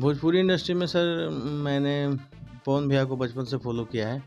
Bhojpuri industry में sir मैंने पवन भैया को बचपन से फॉलो किया है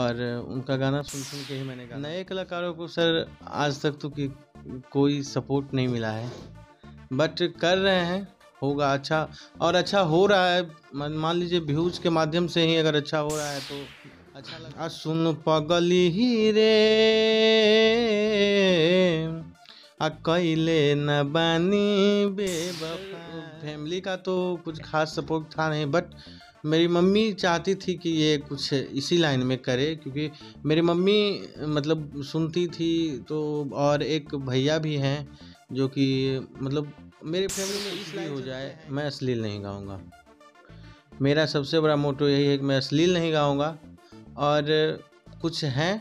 और उनका गाना सुन सुन के ही मैंने गाना नए कलाकारों को सर आज तक तो कि कोई सपोर्ट नहीं मिला है बट कर रहे हैं होगा अच्छा और अच्छा हो रहा है मान लीजिए व्यूज़ के माध्यम से ही अगर अच्छा हो रहा है तो अच्छा लग सुन पगली ही रे कैले न बानी बेबा फैमिली का तो कुछ खास सपोर्ट था नहीं बट मेरी मम्मी चाहती थी कि ये कुछ इसी लाइन में करे क्योंकि मेरी मम्मी मतलब सुनती थी तो और एक भैया भी हैं जो कि मतलब मेरी फैमिली में इसलिए हो जाए मैं अश्लील नहीं गाऊंगा मेरा सबसे बड़ा मोटो यही है कि मैं अश्लील नहीं गाऊंगा और कुछ हैं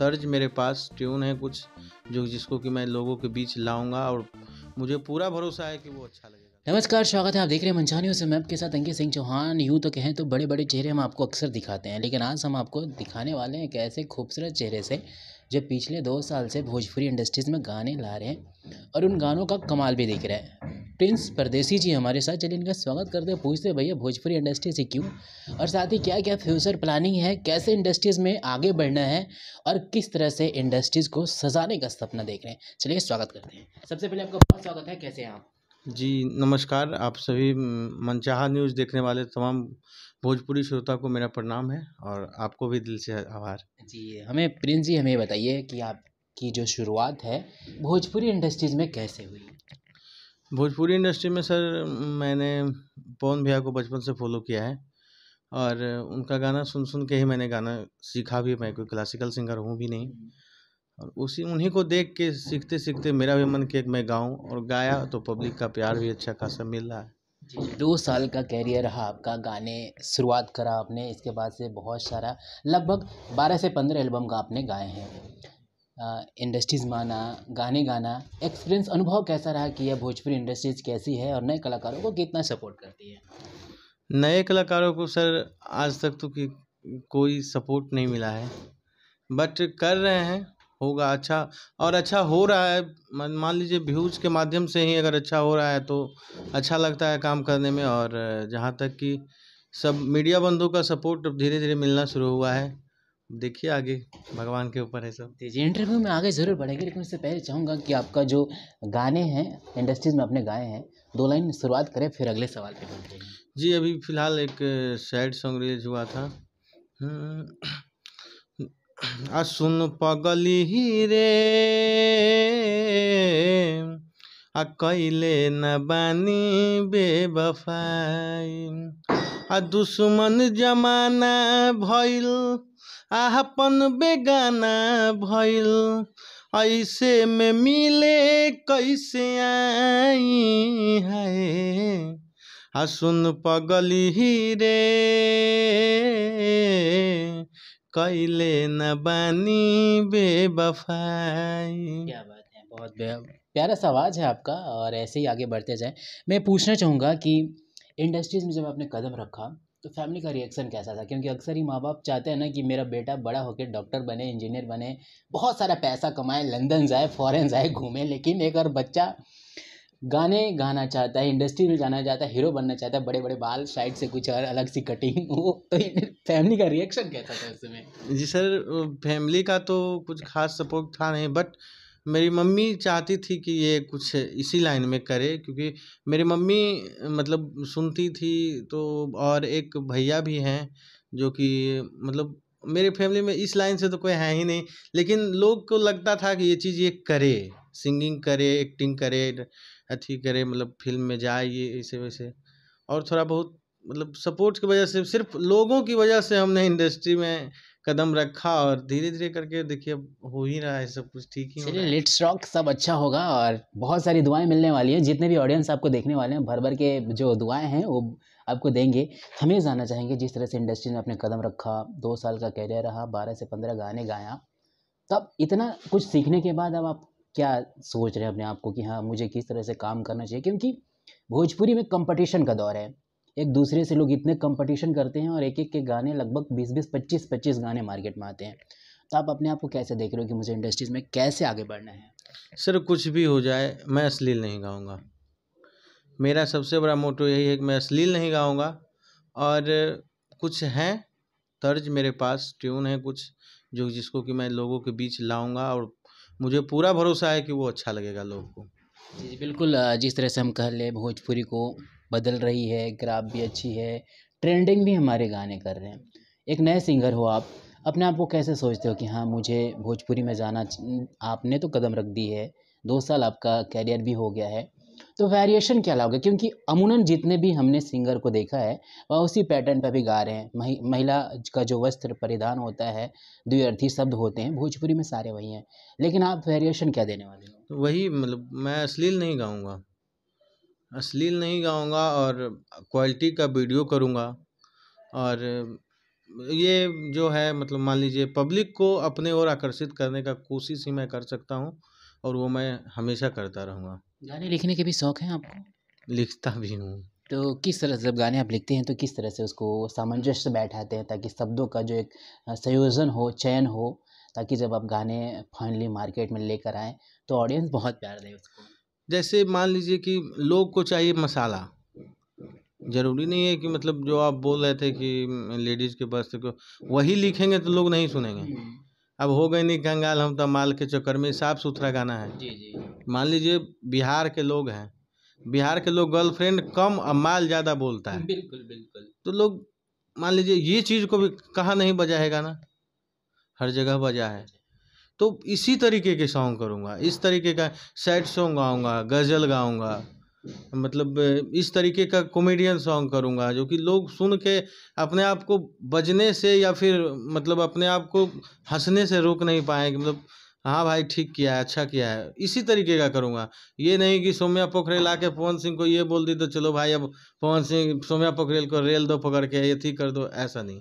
तर्ज मेरे पास ट्यून है कुछ जो जिसको कि मैं लोगों के बीच लाऊंगा और मुझे पूरा भरोसा है कि वो अच्छा लगेगा नमस्कार स्वागत है आप देख रहे हैं मंचानी से मैप के साथ अंकित सिंह चौहान यूँ तो कहें तो बड़े बड़े चेहरे हम आपको अक्सर दिखाते हैं लेकिन आज हम आपको दिखाने वाले हैं एक ऐसे खूबसूरत चेहरे से जो पिछले दो साल से भोजपुरी इंडस्ट्रीज़ में गाने ला रहे हैं और उन गानों का कमाल भी दिख रहा है प्रिंस परदेसी जी हमारे साथ चलिए इनका स्वागत करते हैं पूछते हैं भैया भोजपुरी इंडस्ट्री से क्यों और साथ ही क्या क्या फ्यूचर प्लानिंग है कैसे इंडस्ट्रीज़ में आगे बढ़ना है और किस तरह से इंडस्ट्रीज़ को सजाने का सपना देख रहे हैं चलिए स्वागत करते हैं सबसे पहले आपका बहुत स्वागत है कैसे हैं आप जी नमस्कार आप सभी मनचाहा न्यूज़ देखने वाले तमाम भोजपुरी श्रोता को मेरा प्रणाम है और आपको भी दिल से आभार जी हमें प्रिंस जी हमें बताइए कि आपकी जो शुरुआत है भोजपुरी इंडस्ट्रीज़ में कैसे हुई भोजपुरी इंडस्ट्री में सर मैंने पवन भैया को बचपन से फॉलो किया है और उनका गाना सुन सुन के ही मैंने गाना सीखा भी मैं कोई क्लासिकल सिंगर हूँ भी नहीं हम्म। और उसी उन्हीं को देख के सीखते सीखते मेरा भी मन किया कि मैं गाऊँ और गाया तो पब्लिक का प्यार भी अच्छा खासा मिल रहा है दो साल का कैरियर रहा आपका गाने शुरुआत करा आपने इसके बाद से बहुत सारा लगभग बारह से पंद्रह एल्बम का आपने गाए हैं इंडस्ट्रीज़ में आना गाने गाना एक्सपीरियंस अनुभव कैसा रहा कि यह भोजपुरी इंडस्ट्रीज़ कैसी है और नए कलाकारों को कितना सपोर्ट करती है नए कलाकारों को सर आज तक तो कि कोई सपोर्ट नहीं मिला है बट कर रहे हैं होगा अच्छा और अच्छा हो रहा है मान लीजिए व्यूज़ के माध्यम से ही अगर अच्छा हो रहा है तो अच्छा लगता है काम करने में और जहाँ तक कि सब मीडिया बंधु का सपोर्ट धीरे धीरे मिलना शुरू हुआ है देखिए आगे भगवान के ऊपर है सब जी इंटरव्यू में आगे ज़रूर बढ़ेंगे लेकिन उससे पहले चाहूँगा कि आपका जो गाने हैं इंडस्ट्रीज में अपने गाए हैं दो लाइन शुरुआत करें फिर अगले सवाल पे हैं जी अभी फ़िलहाल एक सैड सॉन्ग रिलीज हुआ था हम्म, आ सुन पगली रे आ कैले न बानी बेबफाई आ दुश्मन जमाना भइल आहपन बेगाना भइल ऐसे में मिले कैसे आई है आ सुन पगली रे कैले न बनी बेबफाई क्या बात है बहुत प्यारा सवाज है आपका और ऐसे ही आगे बढ़ते जाए मैं पूछना चाहूँगा कि इंडस्ट्रीज़ में जब आपने कदम रखा तो फैमिली का रिएक्शन कैसा था क्योंकि अक्सर ही माँ बाप चाहते हैं ना कि मेरा बेटा बड़ा होकर डॉक्टर बने इंजीनियर बने बहुत सारा पैसा कमाए लंदन जाए फॉरेन जाए घूमे लेकिन एक और बच्चा गाने गाना चाहता है इंडस्ट्री में जाना चाहता है हीरो बनना चाहता है बड़े बड़े बाल साइड से कुछ और अलग सी कटिंग वो तो फैमिली का रिएक्शन कैसा था उसमें जी सर फैमिली का तो कुछ खास सपोर्ट था नहीं बट मेरी मम्मी चाहती थी कि ये कुछ इसी लाइन में करे क्योंकि मेरी मम्मी मतलब सुनती थी तो और एक भैया भी हैं जो कि मतलब मेरे फैमिली में इस लाइन से तो कोई है ही नहीं लेकिन लोग को लगता था कि ये चीज़ ये करे सिंगिंग करे एक्टिंग करे अथी करे मतलब फिल्म में जाए ये ऐसे वैसे और थोड़ा बहुत मतलब सपोर्ट की वजह से सिर्फ लोगों की वजह से हमने इंडस्ट्री में कदम रखा और धीरे धीरे करके देखिए अब हो ही रहा है सब कुछ ठीक ही चलिए लिट रॉक सब अच्छा होगा और बहुत सारी दुआएं मिलने वाली हैं जितने भी ऑडियंस आपको देखने वाले हैं भर भर के जो दुआएं हैं वो आपको देंगे हमें जानना चाहेंगे जिस तरह से इंडस्ट्री में अपने कदम रखा दो साल का कैरियर रहा बारह से पंद्रह गाने गाया तब इतना कुछ सीखने के बाद अब आप क्या सोच रहे हैं अपने आप को कि हाँ मुझे किस तरह से काम करना चाहिए क्योंकि भोजपुरी में कंपटीशन का दौर है एक दूसरे से लोग इतने कंपटीशन करते हैं और एक एक के गाने लगभग बीस बीस पच्चीस पच्चीस गाने मार्केट में आते हैं तो आप अपने आप को कैसे देख रहे हो कि मुझे इंडस्ट्रीज में कैसे आगे बढ़ना है सर कुछ भी हो जाए मैं अश्लील नहीं गाऊँगा मेरा सबसे बड़ा मोटो यही है कि मैं अश्लील नहीं गाऊँगा और कुछ हैं तर्ज मेरे पास ट्यून है कुछ जो जिसको कि मैं लोगों के बीच लाऊंगा और मुझे पूरा भरोसा है कि वो अच्छा लगेगा लोगों को जी बिल्कुल जिस तरह से हम कह लें भोजपुरी को बदल रही है ग्राफ भी अच्छी है ट्रेंडिंग भी हमारे गाने कर रहे हैं एक नए सिंगर हो आप अपने आप को कैसे सोचते हो कि हाँ मुझे भोजपुरी में जाना आपने तो कदम रख दी है दो साल आपका कैरियर भी हो गया है तो वेरिएशन क्या लाओगे क्योंकि अमूनन जितने भी हमने सिंगर को देखा है वह उसी पैटर्न पर भी गा रहे हैं महिला का जो वस्त्र परिधान होता है द्व्यर्थी शब्द होते हैं भोजपुरी में सारे वही हैं लेकिन आप वेरिएशन क्या देने वाले हो तो वही मतलब मैं अश्लील नहीं गाऊँगा अश्लील नहीं गाऊँगा और क्वालिटी का वीडियो करूँगा और ये जो है मतलब मान लीजिए पब्लिक को अपने ओर आकर्षित करने का कोशिश ही मैं कर सकता हूँ और वो मैं हमेशा करता रहूँगा गाने लिखने के भी शौक़ हैं आपको लिखता भी हूँ तो किस तरह से जब गाने आप लिखते हैं तो किस तरह से उसको सामंजस्य बैठाते हैं ताकि शब्दों का जो एक संयोजन हो चयन हो ताकि जब आप गाने फाइनली मार्केट में लेकर आएँ तो ऑडियंस बहुत प्यार दे उसको जैसे मान लीजिए कि लोग को चाहिए मसाला ज़रूरी नहीं है कि मतलब जो आप बोल रहे थे कि लेडीज़ के पास वही लिखेंगे तो लोग नहीं सुनेंगे हम्म। अब हो गए नहीं कंगाल हम तो माल के चक्कर में साफ सुथरा गाना है जी जी मान लीजिए बिहार के लोग हैं बिहार के लोग गर्लफ्रेंड कम और माल ज़्यादा बोलता है बिल्कुल बिल्कुल तो लोग मान लीजिए ये चीज़ को भी कहाँ नहीं बजा है गाना हर जगह बजा है तो इसी तरीके के सॉन्ग करूँगा इस तरीके का सैड सॉन्ग गाऊंगा गज़ल गाऊंगा मतलब इस तरीके का कॉमेडियन सॉन्ग करूंगा जो कि लोग सुन के अपने आप को बजने से या फिर मतलब अपने आप को हंसने से रोक नहीं पाएँ मतलब हाँ भाई ठीक किया है अच्छा किया है इसी तरीके का करूंगा ये नहीं कि सोम्या पोखरेल आके पवन सिंह को ये बोल दी तो चलो भाई अब पवन सिंह सोम्या पोखरेल को रेल दो पकड़ के ये ठीक कर दो ऐसा नहीं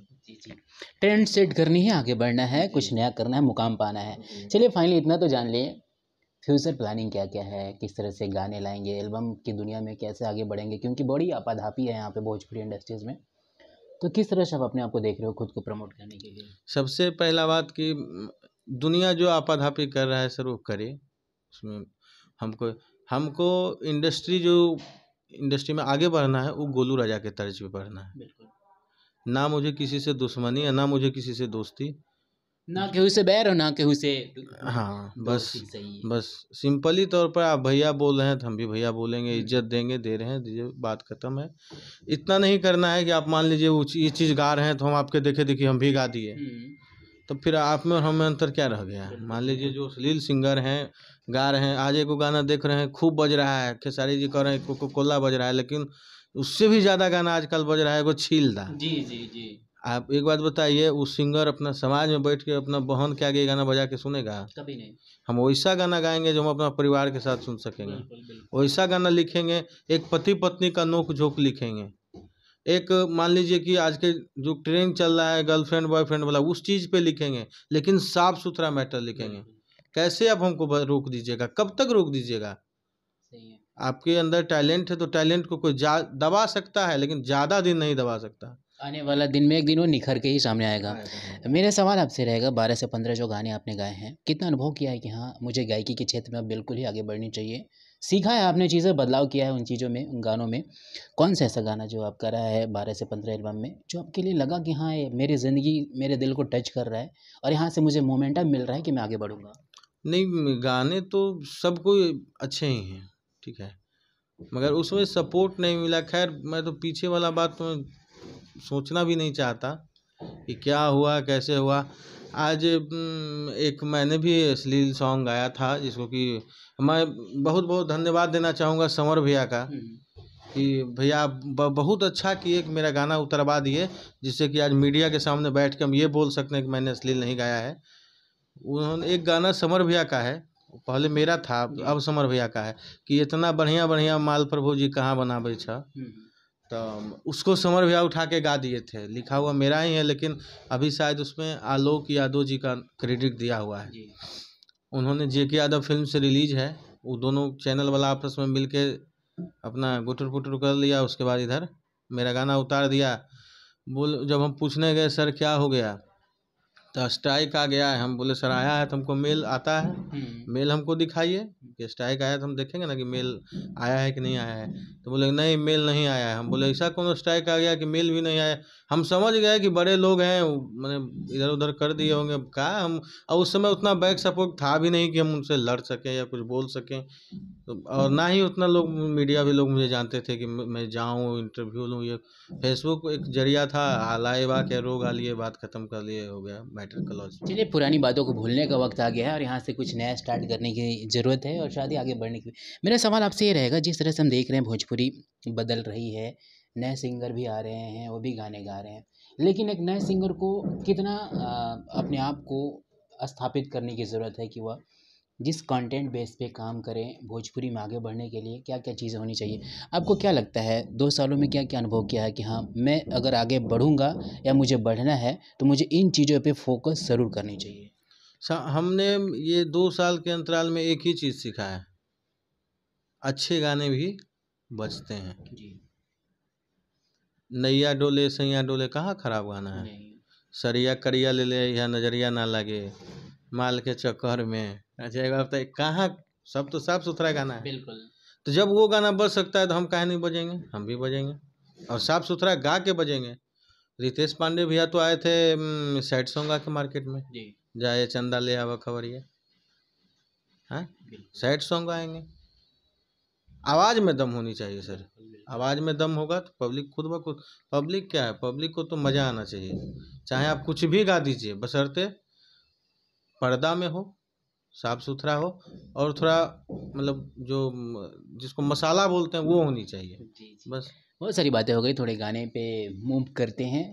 ट्रेंड सेट करनी है आगे बढ़ना है कुछ नया करना है मुकाम पाना है चलिए फाइनली इतना तो जान लिए फ्यूचर प्लानिंग क्या क्या है किस तरह से गाने लाएंगे एल्बम की दुनिया में कैसे आगे बढ़ेंगे क्योंकि बड़ी आपाधापी है यहाँ पे भोजपुरी इंडस्ट्रीज़ में तो किस तरह से आप अपने आप को देख रहे हो खुद को प्रमोट करने के लिए सबसे पहला बात कि दुनिया जो आपाधापी कर रहा है सर वो करे उसमें हमको हमको इंडस्ट्री जो इंडस्ट्री में आगे बढ़ना है वो गोलू राजा के तर्ज पर बढ़ना है ना मुझे किसी से दुश्मनी है ना मुझे किसी से दोस्ती ना केहू से बैर हो ना केहू से हाँ बस सही बस सिंपली तौर पर आप भैया बोल रहे हैं तो हम भी भैया बोलेंगे हम्म। इज्जत देंगे दे रहे हैं दीजिए बात खत्म है इतना नहीं करना है कि आप मान लीजिए वो ये चीज़ गा रहे हैं तो हम आपके देखे देखिए हम भी गा दिए हम्म। तो फिर आप में और हमें अंतर क्या रह गया है मान लीजिए जो अश्लील सिंगर हैं गा रहे हैं आज एक गाना देख रहे हैं खूब बज रहा है खेसारी जी कह रहे हैं कोको कोला बज रहा है लेकिन उससे भी ज़्यादा गाना आजकल बज रहा है वो छीलदा जी जी जी आप एक बात बताइए वो सिंगर अपना समाज में बैठ के अपना बहन के आगे गाना बजा के सुनेगा कभी नहीं हम वैसा गाना गाएंगे जो हम अपना परिवार के साथ सुन सकेंगे वैसा गाना लिखेंगे एक पति पत्नी का नोक झोंक लिखेंगे एक मान लीजिए कि आज के जो ट्रेंड चल रहा है गर्लफ्रेंड बॉयफ्रेंड वाला उस चीज़ पे लिखेंगे लेकिन साफ सुथरा मैटर लिखेंगे कैसे आप हमको रोक दीजिएगा कब तक रोक दीजिएगा आपके अंदर टैलेंट है तो टैलेंट को कोई दबा सकता है लेकिन ज़्यादा दिन नहीं दबा सकता आने वाला दिन में एक दिन वो निखर के ही सामने आएगा हाँ। मेरा सवाल आपसे रहेगा बारह से पंद्रह जो गाने आपने गाए हैं कितना अनुभव किया है कि हाँ मुझे गायकी के क्षेत्र में बिल्कुल ही आगे बढ़नी चाहिए सीखा है आपने चीज़ें बदलाव किया है उन चीज़ों में उन गानों में कौन सा ऐसा गाना जो आपका रहा है बारह से पंद्रह एल्बम में जो आपके लिए लगा कि हाँ ये मेरी ज़िंदगी मेरे दिल को टच कर रहा है और यहाँ से मुझे मोमेंटम मिल रहा है कि मैं आगे बढ़ूँगा नहीं गाने तो सबको अच्छे ही हैं ठीक है मगर उसमें सपोर्ट नहीं मिला खैर मैं तो पीछे वाला बात तो सोचना भी नहीं चाहता कि क्या हुआ कैसे हुआ आज एक मैंने भी अश्लील सॉन्ग गाया था जिसको कि मैं बहुत बहुत धन्यवाद देना चाहूँगा समर भैया का हम्म। कि भैया बहुत अच्छा किए कि मेरा गाना उतरवा दिए जिससे कि आज मीडिया के सामने बैठ के हम ये बोल सकते हैं कि मैंने अश्लील नहीं गाया है उन्होंने एक गाना समर भैया का है पहले मेरा था अब हम्म। समर भैया का है कि इतना बढ़िया बढ़िया माल प्रभु जी कहाँ बना बैठा तो उसको समर भैया उठा के गा दिए थे लिखा हुआ मेरा ही है लेकिन अभी शायद उसमें आलोक यादव जी का क्रेडिट दिया हुआ है उन्होंने जे के यादव फिल्म से रिलीज है वो दोनों चैनल वाला आपस में मिल के अपना गुटर पुटर कर लिया उसके बाद इधर मेरा गाना उतार दिया बोल जब हम पूछने गए सर क्या हो गया तो स्ट्राइक आ गया है हम बोले सर आया है तो हमको मेल आता है मेल हम्म। हमको दिखाइए कि स्ट्राइक आया तो हम देखेंगे ना कि मेल आया है कि नहीं आया है तो बोले नहीं मेल नहीं आया है हम बोले ऐसा कौन स्ट्राइक आ गया कि मेल भी नहीं आया हम समझ गए कि बड़े लोग हैं मैंने इधर उधर कर दिए होंगे कहा हम और उस समय उतना बैक सपोर्ट था भी नहीं कि हम उनसे लड़ सकें या कुछ बोल सकें तो और ना ही उतना लोग मीडिया भी लोग मुझे जानते थे कि मैं जाऊँ इंटरव्यू लूँ ये फेसबुक एक जरिया था हालाए बा के रोग आ लिए बात खत्म कर लिए हो गया मैटर कलॉज चलिए पुरानी बातों को भूलने का वक्त आ गया है और यहाँ से कुछ नया स्टार्ट करने की ज़रूरत है और शादी आगे बढ़ने की मेरा सवाल आपसे ये रहेगा जिस तरह से हम देख रहे हैं भोजपुरी बदल रही है नए सिंगर भी आ रहे हैं वो भी गाने गा रहे हैं लेकिन एक नए सिंगर को कितना अपने आप को स्थापित करने की ज़रूरत है कि वह जिस कंटेंट बेस पे काम करें भोजपुरी में आगे बढ़ने के लिए क्या क्या चीज़ें होनी चाहिए आपको क्या लगता है दो सालों में क्या क्या अनुभव किया है कि हाँ मैं अगर आगे बढ़ूँगा या मुझे बढ़ना है तो मुझे इन चीज़ों पर फोकस ज़रूर करनी चाहिए हमने ये दो साल के अंतराल में एक ही चीज़ सीखा है अच्छे गाने भी बजते हैं जी नैया डोले सैया डोले कहाँ खराब गाना है सरिया करिया ले ले या नजरिया ना लगे माल के चक्कर में अच्छा एक हफ्ता कहाँ सब तो साफ सुथरा गाना है बिल्कुल तो जब वो गाना बज सकता है तो हम काहे नहीं बजेंगे हम भी बजेंगे और साफ सुथरा गा के बजेंगे रितेश पांडे भैया तो आए थे सैड सॉन्ग के मार्केट में जी जाए चंदा ले आवा खबरिया हाँ सैड सॉन्ग आएंगे आवाज़ में दम होनी चाहिए सर आवाज़ में दम होगा तो पब्लिक खुद ब खुद पब्लिक क्या है पब्लिक को तो मज़ा आना चाहिए चाहे आप कुछ भी गा दीजिए बसरते पर्दा में हो साफ़ सुथरा हो और थोड़ा मतलब जो जिसको मसाला बोलते हैं वो होनी चाहिए जी, जी। बस बहुत सारी बातें हो गई थोड़े गाने पे मूव करते हैं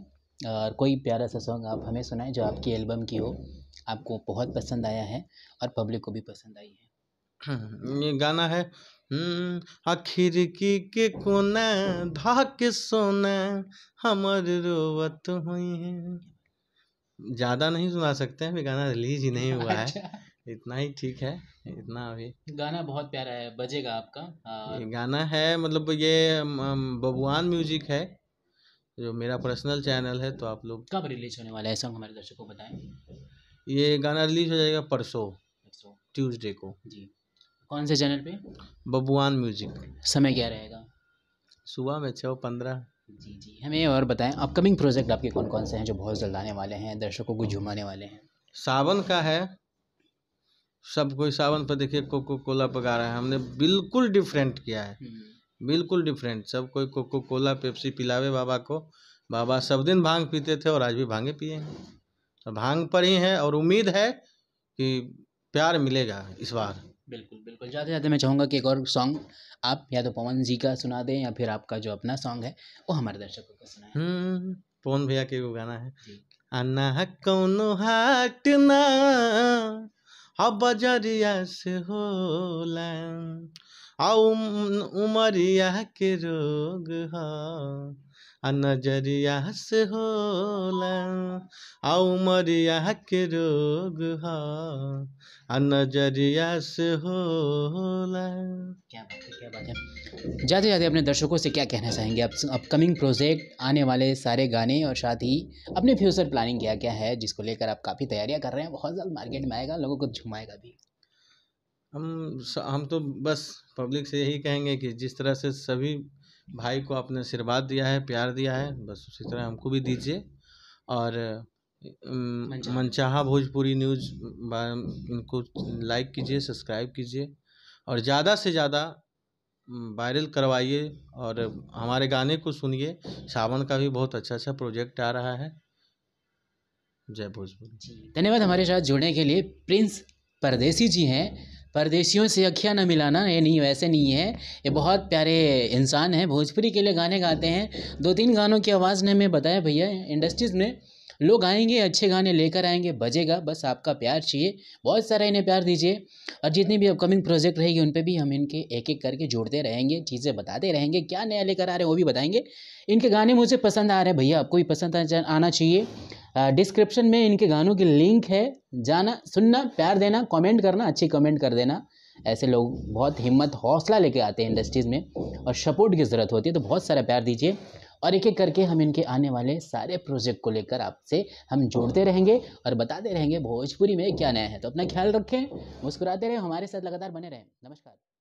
और कोई प्यारा सा सॉन्ग आप हमें सुनाएं जो आपकी एल्बम की हो आपको बहुत पसंद आया है और पब्लिक को भी पसंद आई है हम्म, ये गाना है हम्म, आखिर की के कोना धाक सोना हमर रोवत हुई है ज़्यादा नहीं सुना सकते हैं ये गाना रिलीज ही नहीं हुआ है अच्छा। इतना ही ठीक है इतना अभी गाना बहुत प्यारा है बजेगा आपका आ... गाना है मतलब ये बबुआन म्यूजिक है जो मेरा पर्सनल चैनल है तो आप लोग कब रिलीज होने वाला है सॉन्ग हमारे दर्शकों को बताएं ये गाना रिलीज हो जाएगा परसों ट्यूसडे को जी कौन से चैनल पे बबुआन म्यूजिक समय क्या रहेगा सुबह में छः पंद्रह जी जी हमें और बताएं अपकमिंग प्रोजेक्ट आपके कौन कौन से हैं जो बहुत जल्द आने वाले हैं दर्शकों को झुमाने वाले हैं सावन का है सब कोई सावन पर देखिए कोको कोला पका रहा है हमने बिल्कुल डिफरेंट किया है हम्म। बिल्कुल डिफरेंट सब कोई कोको कोला पेप्सी पिलावे बाबा को बाबा सब दिन भांग पीते थे और आज भी भांगे पिए हैं तो भांग पर ही है और उम्मीद है कि प्यार मिलेगा इस बार बिल्कुल बिल्कुल जाते जाते मैं चाहूँगा कि एक और सॉन्ग आप या तो पवन जी का सुना दें या फिर आपका जो अपना सॉन्ग है वो हमारे दर्शकों को सुना हम्म, पवन भैया के गाना है अन्ना कौनो हाट ना अब जरिया से होला आ उमरिया के रोग है हाँ। नजरिया से होला उमरिया के रोग ह नजरिया हस होला जाते जाते अपने दर्शकों से क्या कहना चाहेंगे आप अपकमिंग प्रोजेक्ट आने वाले सारे गाने और साथ ही अपने फ्यूचर प्लानिंग क्या क्या है जिसको लेकर आप काफ़ी तैयारियां कर रहे हैं बहुत जल्द मार्केट में आएगा लोगों को झुमाएगा भी हम हम तो बस पब्लिक से यही कहेंगे कि जिस तरह से सभी भाई को आपने आशीर्वाद दिया है प्यार दिया है बस उसी तरह हमको भी दीजिए और हाँ मनचाहा भोजपुरी न्यूज़ इनको लाइक कीजिए सब्सक्राइब कीजिए और ज़्यादा से ज़्यादा वायरल करवाइए और हमारे गाने को सुनिए सावन का भी बहुत अच्छा अच्छा प्रोजेक्ट आ रहा है जय भोजपुरी धन्यवाद हमारे साथ जुड़ने के लिए प्रिंस परदेसी जी हैं परदेशियों से अखियाँ ना मिलाना ये नहीं वैसे नहीं है ये बहुत प्यारे इंसान हैं भोजपुरी के लिए गाने गाते हैं दो तीन गानों की आवाज़ ने हमें बताया भैया इंडस्ट्रीज़ में लोग आएंगे अच्छे गाने लेकर आएंगे बजेगा बस आपका प्यार चाहिए बहुत सारा इन्हें प्यार दीजिए और जितनी भी अपकमिंग प्रोजेक्ट रहेगी उन पर भी हम इनके एक एक करके जोड़ते रहेंगे चीज़ें बताते रहेंगे क्या नया लेकर आ रहे हैं वो भी बताएंगे इनके गाने मुझे पसंद आ रहे हैं भैया आपको भी पसंद आना चाहिए डिस्क्रिप्शन में इनके गानों की लिंक है जाना सुनना प्यार देना कमेंट करना अच्छी कमेंट कर देना ऐसे लोग बहुत हिम्मत हौसला लेके आते हैं इंडस्ट्रीज़ में और सपोर्ट की ज़रूरत होती है तो बहुत सारा प्यार दीजिए और एक एक करके हम इनके आने वाले सारे प्रोजेक्ट को लेकर आपसे हम जोड़ते रहेंगे और बताते रहेंगे भोजपुरी में क्या नया है तो अपना ख्याल रखें मुस्कुराते रहें हमारे साथ लगातार बने रहें नमस्कार